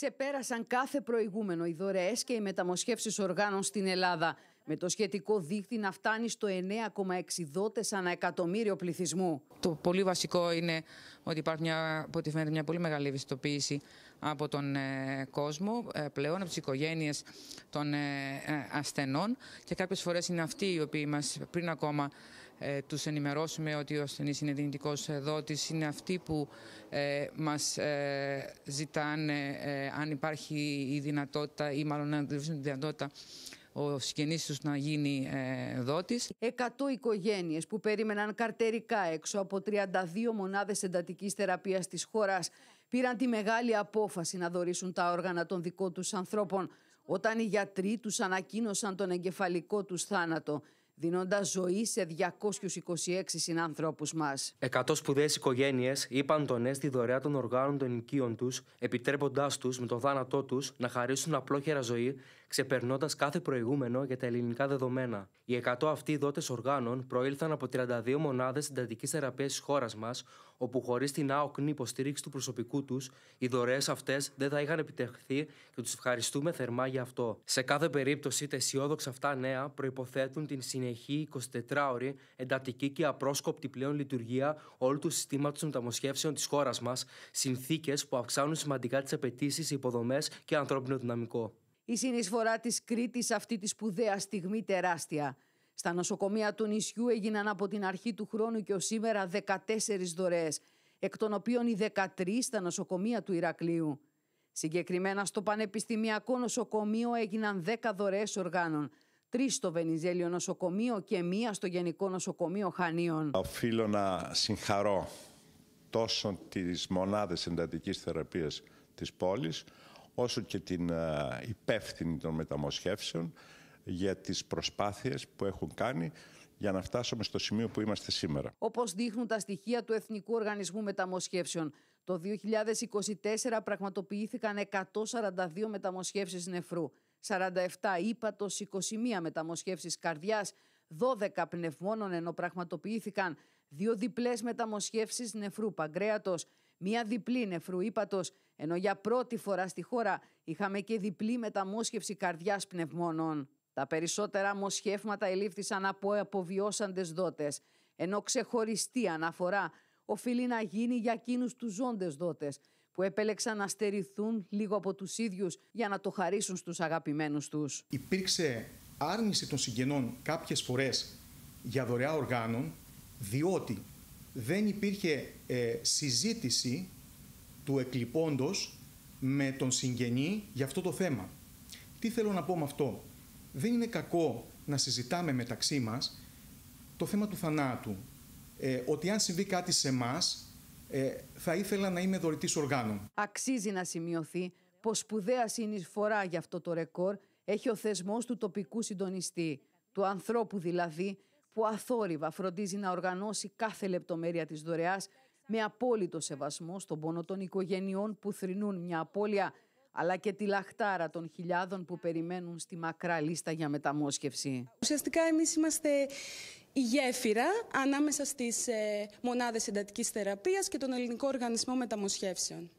Ξεπέρασαν κάθε προηγούμενο οι δωρεές και οι μεταμοσχεύσεις οργάνων στην Ελλάδα με το σχετικό δίχτυ να φτάνει στο 9,6 δότες ανά εκατομμύριο πληθυσμού. Το πολύ βασικό είναι ότι υπάρχει μια, φαίνεται μια πολύ μεγάλη ευαισθητοποίηση από τον ε, κόσμο ε, πλέον, από τις οικογένειες των ε, ασθενών και κάποιες φορές είναι αυτοί οι οποίοι μας πριν ακόμα ε, τους ενημερώσουμε ότι ο ασθενής είναι δυνητικός δότη είναι αυτοί που μας ζητάνε αν υπάρχει η δυνατότητα ή μάλλον να τη δυνατότητα ο συγγενής τους να γίνει ε, δότης. 100 οικογένειες που περίμεναν καρτερικά έξω από 32 μονάδες εντατικής θεραπείας της χώρας πήραν τη μεγάλη απόφαση να δωρήσουν τα όργανα των δικών τους ανθρώπων όταν οι γιατροί τους ανακοίνωσαν τον εγκεφαλικό τους θάνατο δίνοντας ζωή σε 226 συνάνθρωπους μας. Εκατό σπουδαίες οικογένειες είπαν τον ναι στη δωρεά των οργάνων των οικείων τους, επιτρέποντάς τους με τον θάνατό τους να χαρίσουν απλόχερα ζωή ξεπερνώντας κάθε προηγούμενο για τα ελληνικά δεδομένα. Οι 100 αυτοί δότες οργάνων προήλθαν από 32 μονάδες συντατικής θεραπείας της χώρας μας, όπου χωρίς την άοκνη υποστήριξη του προσωπικού τους, οι δωρεές αυτές δεν θα είχαν επιτευχθεί και τους ευχαριστούμε θερμά για αυτό. Σε κάθε περίπτωση, τα αισιόδοξα αυτά νέα προποθέτουν την συνεχή 24ωρη, εντατική και απρόσκοπτη πλέον λειτουργία όλου του συστήματος μεταμοσχεύσεων της χώρας μας, συνθήκες που αυξάνουν σημαντικά τις απαιτήσεις, υποδομές και ανθρώπινο δυναμικό. Η συνεισφορά της Κρήτης αυτή τη σπουδαία στιγμή τεράστια. Στα νοσοκομεία του νησιού έγιναν από την αρχή του χρόνου και ως σήμερα 14 δωρεές, εκ των οποίων οι 13 στα νοσοκομεία του Ηρακλείου. Συγκεκριμένα στο Πανεπιστημιακό Νοσοκομείο έγιναν 10 δωρεές οργάνων, τρεις στο Βενιζέλιο Νοσοκομείο και μία στο Γενικό Νοσοκομείο Χανίων. Οφείλω να συγχαρώ τόσο τις μονάδες εντατικής θεραπείας της πόλης, όσο και την ε, υπεύθυνη των μεταμοσχεύσεων για τις προσπάθειες που έχουν κάνει για να φτάσουμε στο σημείο που είμαστε σήμερα. Όπως δείχνουν τα στοιχεία του Εθνικού Οργανισμού Μεταμοσχεύσεων, το 2024 πραγματοποιήθηκαν 142 μεταμοσχεύσεις νεφρού, 47 ύπατος, 21 μεταμοσχεύσεις καρδιάς, 12 πνευμόνων ενώ πραγματοποιήθηκαν δύο διπλές μεταμοσχεύσεις νεφρού παγκρέατος, μία διπλή νεφρού ύπατος, ενώ για πρώτη φορά στη χώρα είχαμε και διπλή μεταμόσχευση καρδιάς πνευμόνων. Τα περισσότερα μοσχεύματα ελήφθησαν από αποβιώσαντες δότες, ενώ ξεχωριστή αναφορά οφείλει να γίνει για εκείνους τους ζώντες δότες, που επέλεξαν να στερηθούν λίγο από τους ίδιους για να το χαρίσουν στους αγαπημένους τους. Υπήρξε άρνηση των συγγενών κάποιες φορές για δωρεά οργάνων, διότι δεν υπήρχε ε, συζήτηση του εκλειπώντος με τον συγγενή για αυτό το θέμα. Τι θέλω να πω με αυτό. Δεν είναι κακό να συζητάμε μεταξύ μας το θέμα του θανάτου. Ε, ότι αν συμβεί κάτι σε εμά, ε, θα ήθελα να είμαι δωρητής οργάνων. Αξίζει να σημειωθεί πως σπουδαία συνεισφορά για αυτό το ρεκόρ έχει ο θεσμός του τοπικού συντονιστή, του ανθρώπου δηλαδή, που αθόρυβα φροντίζει να οργανώσει κάθε λεπτομέρεια της δωρεάς με απόλυτο σεβασμό στον πόνο των οικογενειών που θρυνούν μια απώλεια, αλλά και τη λαχτάρα των χιλιάδων που περιμένουν στη μακρά λίστα για μεταμόσχευση. Ουσιαστικά εμείς είμαστε η γέφυρα ανάμεσα στις ε, μονάδες εντατικής θεραπείας και τον Ελληνικό Οργανισμό Μεταμοσχεύσεων.